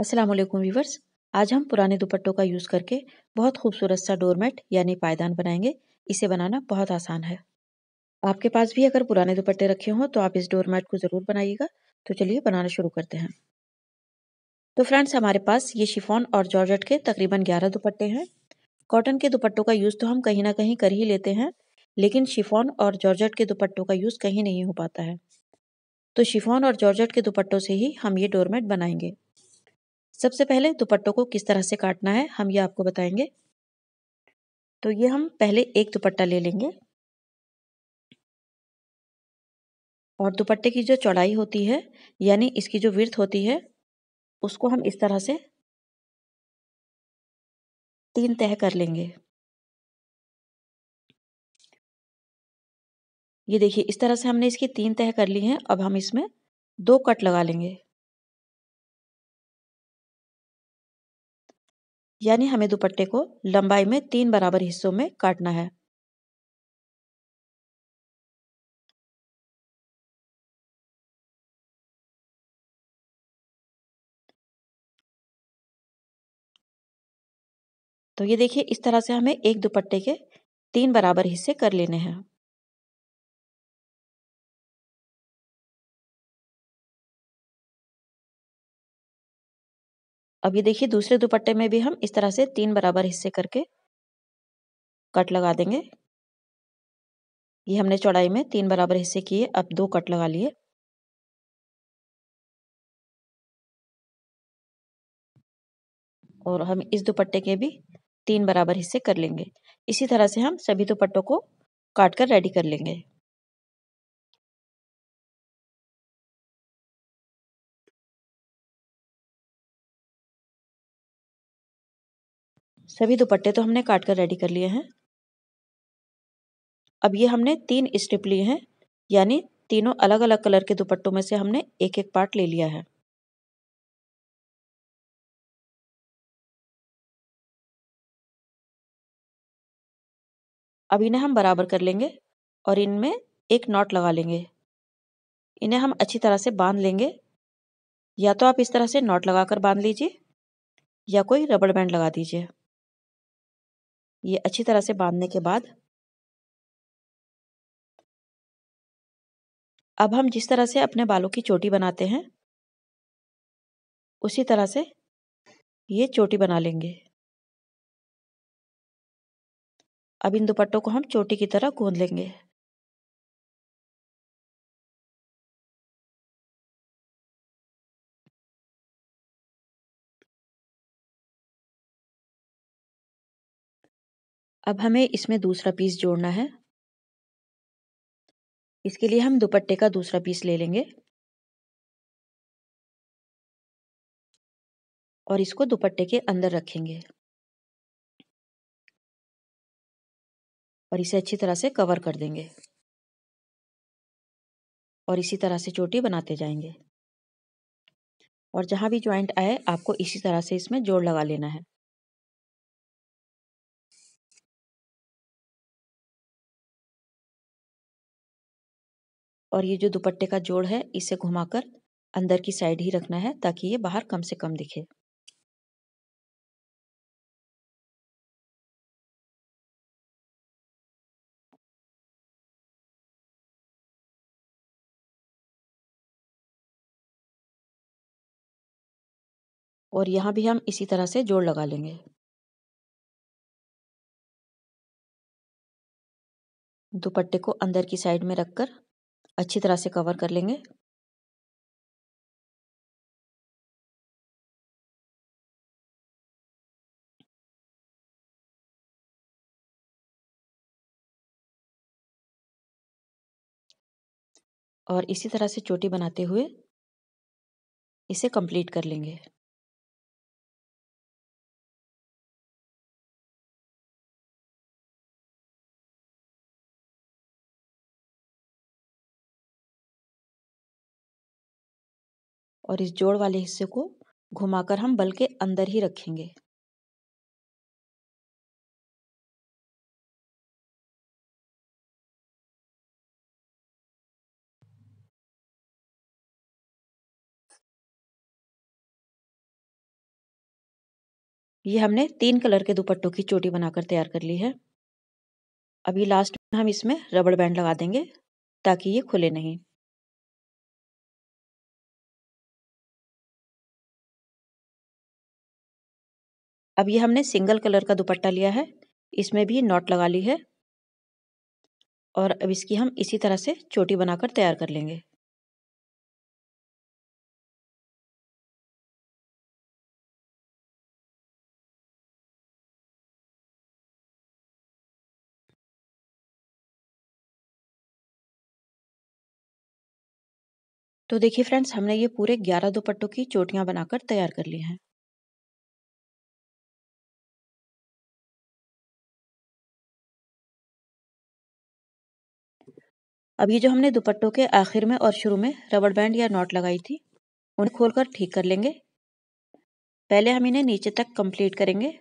अस्सलाम वालेकुम व्यूवर्स आज हम पुराने दुपट्टों का यूज़ करके बहुत खूबसूरत सा डोरमेट यानी पायदान बनाएंगे इसे बनाना बहुत आसान है आपके पास भी अगर पुराने दुपट्टे रखे हों तो आप इस डोरमेट को ज़रूर बनाइएगा तो चलिए बनाना शुरू करते हैं तो फ्रेंड्स हमारे पास ये शिफॉन और जॉर्जट के तकरीबन ग्यारह दुपट्टे हैं कॉटन के दुपट्टों का यूज़ तो हम कहीं ना कहीं कर ही लेते हैं लेकिन शिफॉन और जॉर्जट के दुपट्टों का यूज़ कहीं नहीं हो पाता है तो शिफॉन और जॉर्जट के दुपट्टों से ही हम ये डोरमेट बनाएंगे सबसे पहले दुपट्टों को किस तरह से काटना है हम ये आपको बताएंगे तो ये हम पहले एक दुपट्टा ले लेंगे और दुपट्टे की जो चौड़ाई होती है यानी इसकी जो विर्थ होती है उसको हम इस तरह से तीन तह कर लेंगे ये देखिए इस तरह से हमने इसकी तीन तह कर ली हैं अब हम इसमें दो कट लगा लेंगे यानी हमें दुपट्टे को लंबाई में तीन बराबर हिस्सों में काटना है तो ये देखिए इस तरह से हमें एक दुपट्टे के तीन बराबर हिस्से कर लेने हैं अब ये देखिए दूसरे दुपट्टे में भी हम इस तरह से तीन बराबर हिस्से करके कट लगा देंगे ये हमने चौड़ाई में तीन बराबर हिस्से किए अब दो कट लगा लिए और हम इस दुपट्टे के भी तीन बराबर हिस्से कर लेंगे इसी तरह से हम सभी दुपट्टों को काट कर रेडी कर लेंगे सभी दुपट्टे तो हमने काट कर रेडी कर लिए हैं अब ये हमने तीन स्ट्रिप लिए हैं यानी तीनों अलग अलग कलर के दुपट्टों में से हमने एक एक पार्ट ले लिया है अब इन्हें हम बराबर कर लेंगे और इनमें एक नॉट लगा लेंगे इन्हें हम अच्छी तरह से बांध लेंगे या तो आप इस तरह से नॉट लगाकर बांध लीजिए या कोई रबड़ बैंड लगा दीजिए ये अच्छी तरह से बांधने के बाद अब हम जिस तरह से अपने बालों की चोटी बनाते हैं उसी तरह से ये चोटी बना लेंगे अब इन दुपट्टों को हम चोटी की तरह गूंद लेंगे अब हमें इसमें दूसरा पीस जोड़ना है इसके लिए हम दुपट्टे का दूसरा पीस ले लेंगे और इसको दुपट्टे के अंदर रखेंगे और इसे अच्छी तरह से कवर कर देंगे और इसी तरह से चोटी बनाते जाएंगे और जहां भी ज्वाइंट आए आपको इसी तरह से इसमें जोड़ लगा लेना है और ये जो दुपट्टे का जोड़ है इसे घुमाकर अंदर की साइड ही रखना है ताकि ये बाहर कम से कम दिखे और यहाँ भी हम इसी तरह से जोड़ लगा लेंगे दुपट्टे को अंदर की साइड में रखकर अच्छी तरह से कवर कर लेंगे और इसी तरह से चोटी बनाते हुए इसे कंप्लीट कर लेंगे और इस जोड़ वाले हिस्से को घुमाकर हम बल के अंदर ही रखेंगे ये हमने तीन कलर के दुपट्टों की चोटी बनाकर तैयार कर ली है अभी लास्ट में हम इसमें रबड़ बैंड लगा देंगे ताकि ये खुले नहीं अब ये हमने सिंगल कलर का दुपट्टा लिया है इसमें भी नॉट लगा ली है और अब इसकी हम इसी तरह से चोटी बनाकर तैयार कर लेंगे तो देखिए फ्रेंड्स हमने ये पूरे ग्यारह दुपट्टों की चोटियां बनाकर तैयार कर ली हैं अब ये जो हमने दुपट्टों के आखिर में और शुरू में रबड़ बैंड या नॉट लगाई थी उन्हें खोलकर ठीक कर लेंगे पहले हम इन्हें नीचे तक कंप्लीट करेंगे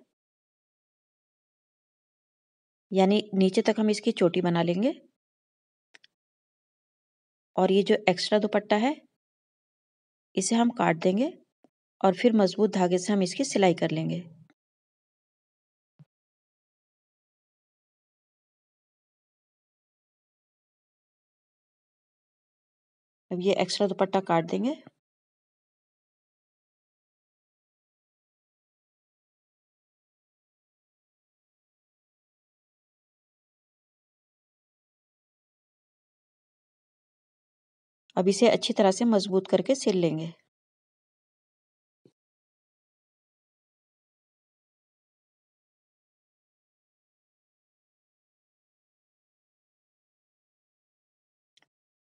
यानी नीचे तक हम इसकी चोटी बना लेंगे और ये जो एक्स्ट्रा दुपट्टा है इसे हम काट देंगे और फिर मज़बूत धागे से हम इसकी सिलाई कर लेंगे अब ये एक्स्ट्रा दुपट्टा काट देंगे अब इसे अच्छी तरह से मजबूत करके सिल लेंगे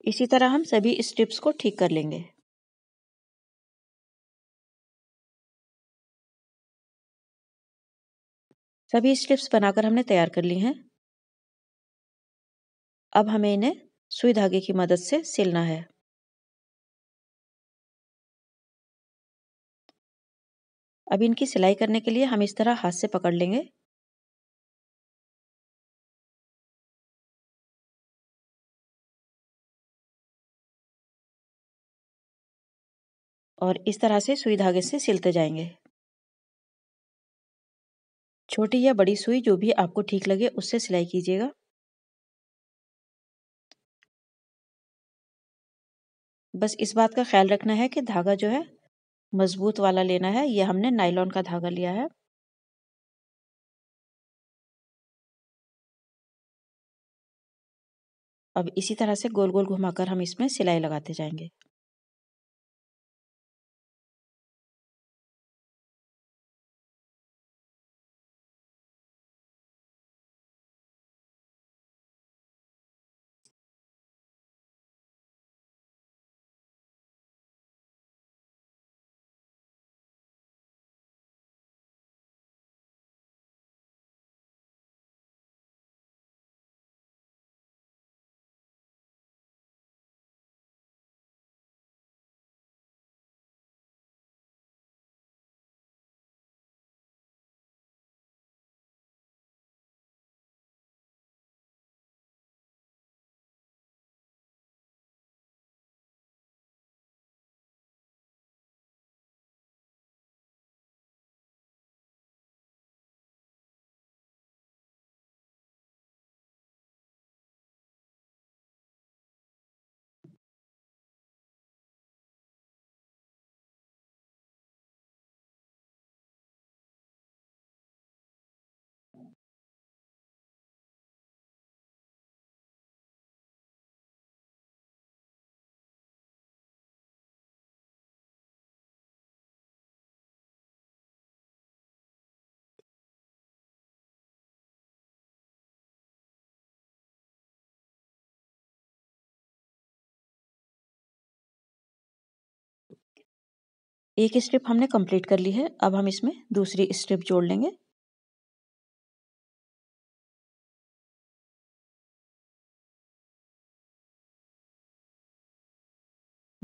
इसी तरह हम सभी स्ट्रिप्स को ठीक कर लेंगे सभी स्ट्रिप्स बनाकर हमने तैयार कर ली हैं अब हमें इन्हें सुई धागे की मदद से सिलना है अब इनकी सिलाई करने के लिए हम इस तरह हाथ से पकड़ लेंगे और इस तरह से सुई धागे से सिलते जाएंगे छोटी या बड़ी सुई जो भी आपको ठीक लगे उससे सिलाई कीजिएगा बस इस बात का ख्याल रखना है कि धागा जो है मजबूत वाला लेना है यह हमने नाइलॉन का धागा लिया है अब इसी तरह से गोल गोल घुमाकर हम इसमें सिलाई लगाते जाएंगे एक स्ट्रिप हमने कंप्लीट कर ली है अब हम इसमें दूसरी स्टेप जोड़ लेंगे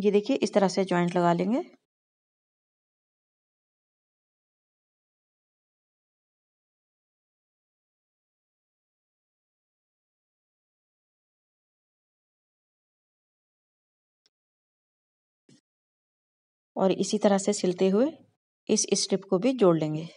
ये देखिए इस तरह से जॉइंट लगा लेंगे और इसी तरह से सिलते हुए इस स्ट्रिप को भी जोड़ लेंगे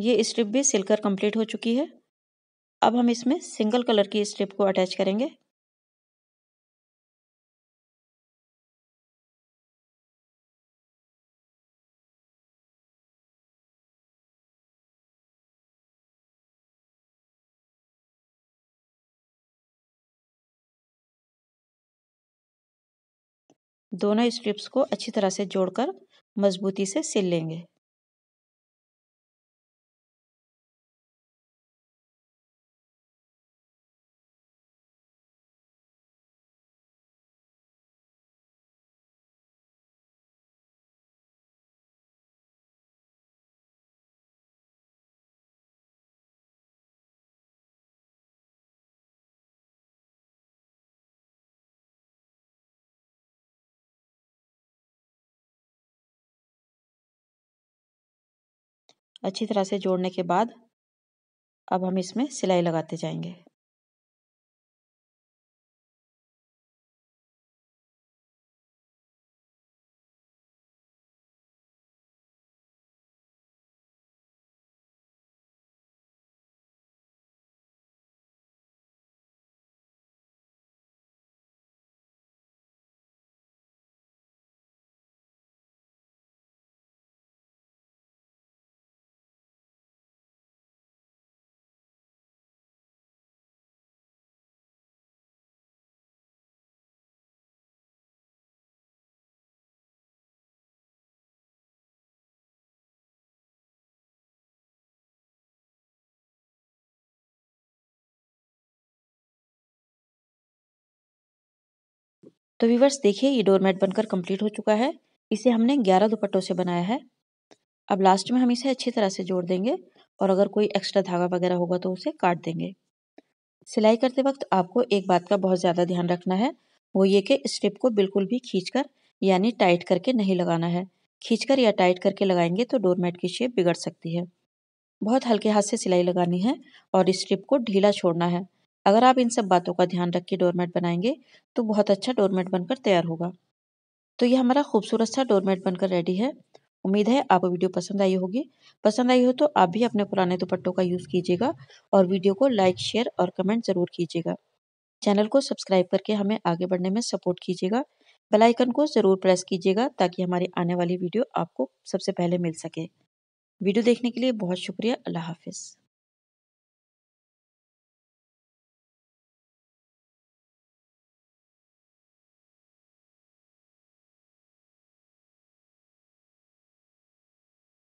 ये स्ट्रिप भी सिलकर कंप्लीट हो चुकी है अब हम इसमें सिंगल कलर की स्ट्रिप को अटैच करेंगे दोनों स्ट्रिप्स को अच्छी तरह से जोड़कर मज़बूती से सिल लेंगे अच्छी तरह से जोड़ने के बाद अब हम इसमें सिलाई लगाते जाएंगे तो व्यूवर्स देखिए ये डोरमेट बनकर कंप्लीट हो चुका है इसे हमने ग्यारह दुपट्टों से बनाया है अब लास्ट में हम इसे अच्छी तरह से जोड़ देंगे और अगर कोई एक्स्ट्रा धागा वगैरह होगा तो उसे काट देंगे सिलाई करते वक्त आपको एक बात का बहुत ज़्यादा ध्यान रखना है वो ये कि स्ट्रिप को बिल्कुल भी कर यानी टाइट करके नहीं लगाना है खींचकर या टाइट करके लगाएंगे तो डोरमेट की शेप बिगड़ सकती है बहुत हल्के हाथ से सिलाई लगानी है और स्ट्रिप को ढीला छोड़ना है अगर आप इन सब बातों का ध्यान रख के डोरमेट बनाएंगे तो बहुत अच्छा डोरमेट बनकर तैयार होगा तो यह हमारा खूबसूरत सा डोरमेट बनकर रेडी है उम्मीद है आपको वीडियो पसंद आई होगी पसंद आई हो तो आप भी अपने पुराने दुपट्टों का यूज़ कीजिएगा और वीडियो को लाइक शेयर और कमेंट ज़रूर कीजिएगा चैनल को सब्सक्राइब करके हमें आगे बढ़ने में सपोर्ट कीजिएगा बेल आइकन को ज़रूर प्रेस कीजिएगा ताकि हमारी आने वाली वीडियो आपको सबसे पहले मिल सके वीडियो देखने के लिए बहुत शुक्रिया अल्लाह हाफिज़